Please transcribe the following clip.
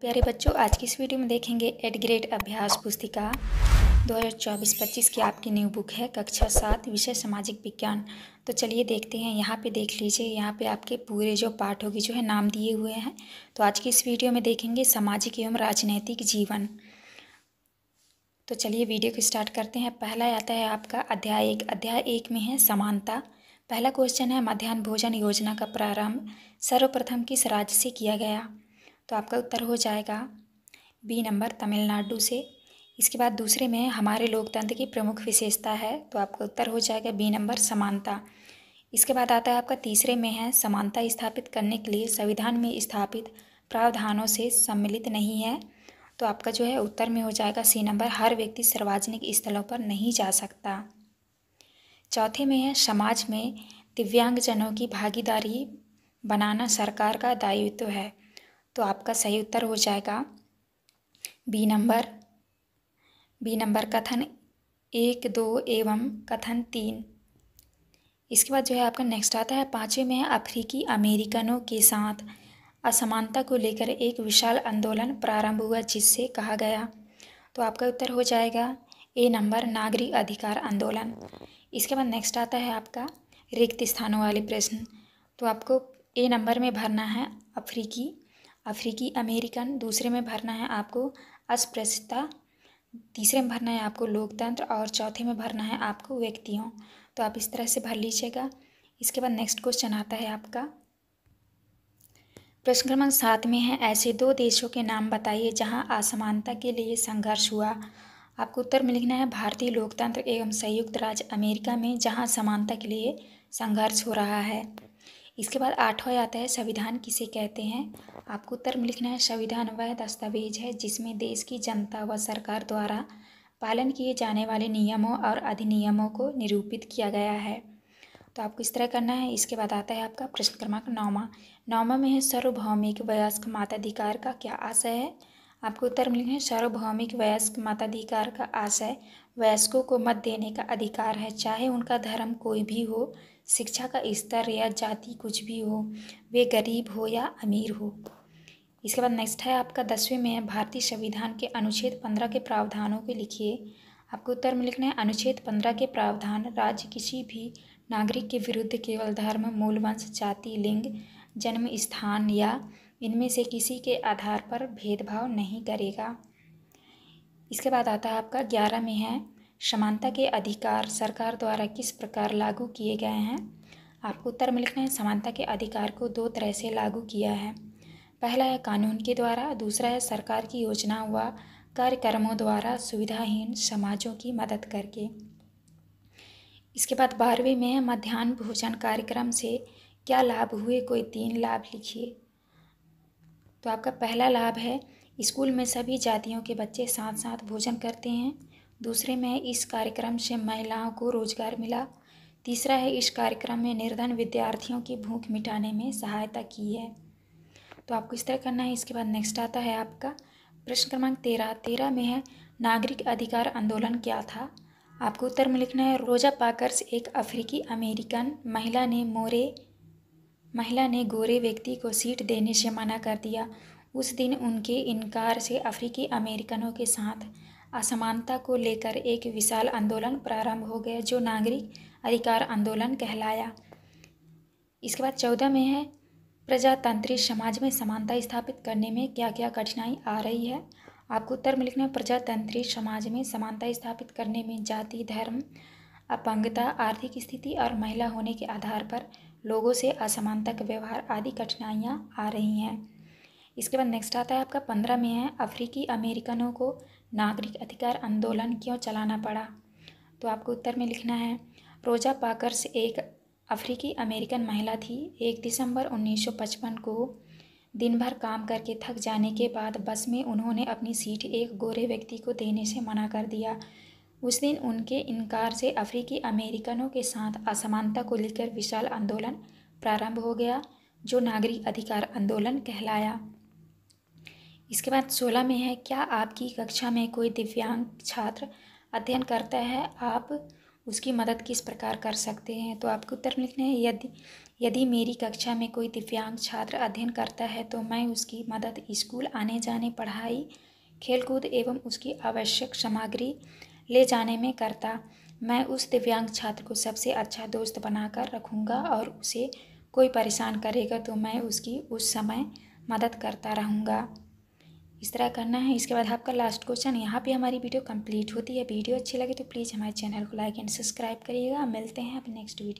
प्यारे बच्चों आज की इस वीडियो में देखेंगे एट ग्रेड अभ्यास पुस्तिका 2024-25 की आपकी न्यू बुक है कक्षा सात विषय सामाजिक विज्ञान तो चलिए देखते हैं यहाँ पे देख लीजिए यहाँ पे आपके पूरे जो पाठ होगी जो है नाम दिए हुए हैं तो आज की इस वीडियो में देखेंगे सामाजिक एवं राजनैतिक जीवन तो चलिए वीडियो को स्टार्ट करते हैं पहला आता है आपका अध्याय एक अध्याय एक में है समानता पहला क्वेश्चन है मध्यान्ह भोजन योजना का प्रारंभ सर्वप्रथम किस राज्य से किया गया तो आपका उत्तर हो जाएगा बी नंबर तमिलनाडु से इसके बाद दूसरे में हमारे लोकतंत्र की प्रमुख विशेषता है तो आपका उत्तर हो जाएगा बी नंबर समानता इसके बाद आता है आपका तीसरे में है समानता स्थापित करने के लिए संविधान में स्थापित प्रावधानों से सम्मिलित नहीं है तो आपका जो है उत्तर में हो जाएगा सी नंबर हर व्यक्ति सार्वजनिक स्थलों पर नहीं जा सकता चौथे में है समाज में दिव्यांगजनों की भागीदारी बनाना सरकार का दायित्व है तो आपका सही उत्तर हो जाएगा बी नंबर बी नंबर कथन एक दो एवं कथन तीन इसके बाद जो है आपका नेक्स्ट आता है पाँचवें में अफ्रीकी अमेरिकनों के साथ असमानता को लेकर एक विशाल आंदोलन प्रारंभ हुआ जिससे कहा गया तो आपका उत्तर हो जाएगा ए नंबर नागरिक अधिकार आंदोलन इसके बाद नेक्स्ट आता है आपका रिक्त स्थानों वाले प्रश्न तो आपको ए नंबर में भरना है अफ्रीकी अफ्रीकी अमेरिकन दूसरे में भरना है आपको अस्पृश्यता तीसरे में भरना है आपको लोकतंत्र और चौथे में भरना है आपको व्यक्तियों तो आप इस तरह से भर लीजिएगा इसके बाद नेक्स्ट क्वेश्चन आता है आपका प्रश्न क्रमांक सात में है ऐसे दो देशों के नाम बताइए जहां असमानता के लिए संघर्ष हुआ आपको उत्तर में लिखना है भारतीय लोकतंत्र एवं संयुक्त राज्य अमेरिका में जहां समानता के लिए संघर्ष हो रहा है इसके बाद आठवां आता है संविधान किसे कहते हैं आपको उत्तर में लिखना है संविधान वह दस्तावेज है जिसमें देश की जनता व सरकार द्वारा पालन किए जाने वाले नियमों और अधिनियमों को निरूपित किया गया है तो आपको इस तरह करना है इसके बाद आता है आपका प्रश्न क्रमांक नौवा नौवा में है सार्वभौमिक वयस्क माताधिकार का क्या आशय है आपको उत्तर में लिखना है सार्वभौमिक वयस्क माताधिकार का आशय वयस्कों को मत देने का अधिकार है चाहे उनका धर्म कोई भी हो शिक्षा का स्तर या जाति कुछ भी हो वे गरीब हो या अमीर हो इसके बाद नेक्स्ट है आपका दसवें में भारतीय संविधान के अनुच्छेद पंद्रह के प्रावधानों के लिखिए आपको उत्तर में लिखना है अनुच्छेद पंद्रह के प्रावधान राज्य किसी भी नागरिक के विरुद्ध केवल धर्म मूलवंश जाति लिंग जन्म स्थान या इनमें से किसी के आधार पर भेदभाव नहीं करेगा इसके बाद आता है आपका ग्यारह में है समानता के अधिकार सरकार द्वारा किस प्रकार लागू किए गए हैं आपको उत्तर में लिखना है समानता के अधिकार को दो तरह से लागू किया है पहला है कानून के द्वारा दूसरा है सरकार की योजना व कार्यक्रमों द्वारा सुविधाहीन समाजों की मदद करके इसके बाद बारहवें में मध्यान्ह भोजन कार्यक्रम से क्या लाभ हुए कोई तीन लाभ लिखिए तो आपका पहला लाभ है स्कूल में सभी जातियों के बच्चे साथ साथ भोजन करते हैं दूसरे में इस कार्यक्रम से महिलाओं को रोजगार मिला तीसरा है इस कार्यक्रम में निर्धन विद्यार्थियों की भूख मिटाने में सहायता की है तो आपको इस तरह करना है इसके बाद नेक्स्ट आता है आपका प्रश्न क्रमांक तेरह तेरह में है नागरिक अधिकार आंदोलन क्या था आपको उत्तर में लिखना है रोजा पाकर्स एक अफ्रीकी अमेरिकन महिला ने मोरे महिला ने गोरे व्यक्ति को सीट देने से मना कर दिया उस दिन उनके इनकार से अफ्रीकी अमेरिकनों के साथ असमानता को लेकर एक विशाल आंदोलन प्रारंभ हो गया जो नागरिक अधिकार आंदोलन कहलाया इसके बाद चौदह में है प्रजातांत्रिक समाज में समानता स्थापित करने में क्या क्या कठिनाई आ रही है आपको उत्तर में लिखना है प्रजातंत्री समाज में समानता स्थापित करने में जाति धर्म अपंगता आर्थिक स्थिति और महिला होने के आधार पर लोगों से असमानता का व्यवहार आदि कठिनाइयाँ आ रही हैं इसके बाद नेक्स्ट आता है आपका पंद्रह में है अफ्रीकी अमेरिकनों को नागरिक अधिकार आंदोलन क्यों चलाना पड़ा तो आपको उत्तर में लिखना है रोजा पाकर्स एक अफ्रीकी अमेरिकन महिला थी एक दिसंबर 1955 को दिन भर काम करके थक जाने के बाद बस में उन्होंने अपनी सीट एक गोरे व्यक्ति को देने से मना कर दिया उस दिन उनके इनकार से अफ्रीकी अमेरिकनों के साथ असमानता को लेकर विशाल आंदोलन प्रारंभ हो गया जो नागरिक अधिकार आंदोलन कहलाया इसके बाद सोलह में है क्या आपकी कक्षा में कोई दिव्यांग छात्र अध्ययन करता है आप उसकी मदद किस प्रकार कर सकते हैं तो आपको उत्तर लिखना है यदि यदि मेरी कक्षा में कोई दिव्यांग छात्र अध्ययन करता है तो मैं उसकी मदद स्कूल आने जाने पढ़ाई खेलकूद एवं उसकी आवश्यक सामग्री ले जाने में करता मैं उस दिव्यांग छात्र को सबसे अच्छा दोस्त बनाकर रखूँगा और उसे कोई परेशान करेगा तो मैं उसकी उस समय मदद करता रहूँगा इस तरह करना है इसके बाद आपका लास्ट क्वेश्चन यहाँ पे हमारी वीडियो कंप्लीट होती है वीडियो अच्छी लगे तो प्लीज़ हमारे चैनल को लाइक एंड सब्सक्राइब करिएगा मिलते हैं अपने नेक्स्ट वीडियो